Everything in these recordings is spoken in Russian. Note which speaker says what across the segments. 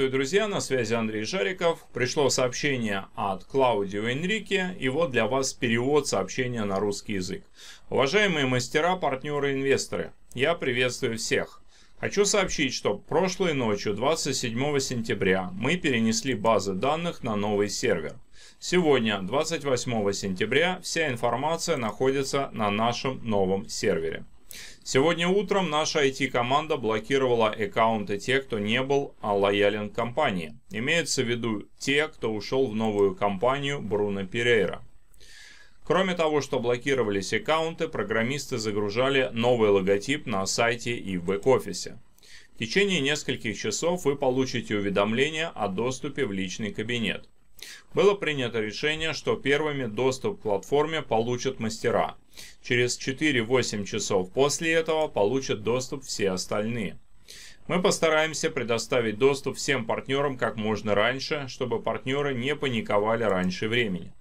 Speaker 1: Приветствую, друзья, на связи Андрей Жариков. Пришло сообщение от Клаудио Энрике, и вот для вас перевод сообщения на русский язык. Уважаемые мастера, партнеры, инвесторы, я приветствую всех. Хочу сообщить, что прошлой ночью, 27 сентября, мы перенесли базы данных на новый сервер. Сегодня, 28 сентября, вся информация находится на нашем новом сервере. Сегодня утром наша IT-команда блокировала аккаунты тех, кто не был а лоялен к компании. имеется в виду те, кто ушел в новую компанию Бруно Перейра. Кроме того, что блокировались аккаунты, программисты загружали новый логотип на сайте и в бэк-офисе. В течение нескольких часов вы получите уведомление о доступе в личный кабинет. Было принято решение, что первыми доступ к платформе получат мастера, Через 4-8 часов после этого получат доступ все остальные. Мы постараемся предоставить доступ всем партнерам как можно раньше, чтобы партнеры не паниковали раньше времени.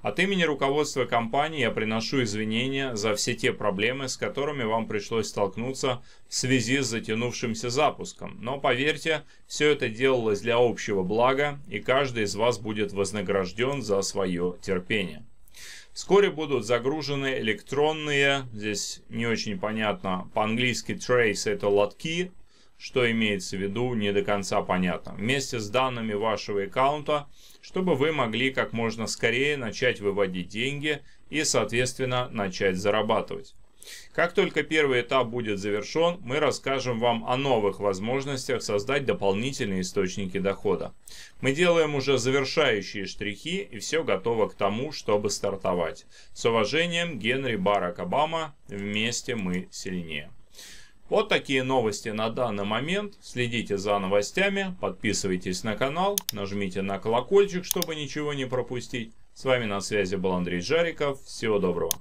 Speaker 1: От имени руководства компании я приношу извинения за все те проблемы, с которыми вам пришлось столкнуться в связи с затянувшимся запуском. Но поверьте, все это делалось для общего блага, и каждый из вас будет вознагражден за свое терпение. Вскоре будут загружены электронные, здесь не очень понятно, по-английски trace это лотки, что имеется в виду, не до конца понятно. Вместе с данными вашего аккаунта, чтобы вы могли как можно скорее начать выводить деньги и, соответственно, начать зарабатывать. Как только первый этап будет завершен, мы расскажем вам о новых возможностях создать дополнительные источники дохода. Мы делаем уже завершающие штрихи и все готово к тому, чтобы стартовать. С уважением, Генри Барак Обама, вместе мы сильнее. Вот такие новости на данный момент. Следите за новостями, подписывайтесь на канал, нажмите на колокольчик, чтобы ничего не пропустить. С вами на связи был Андрей Жариков. Всего доброго.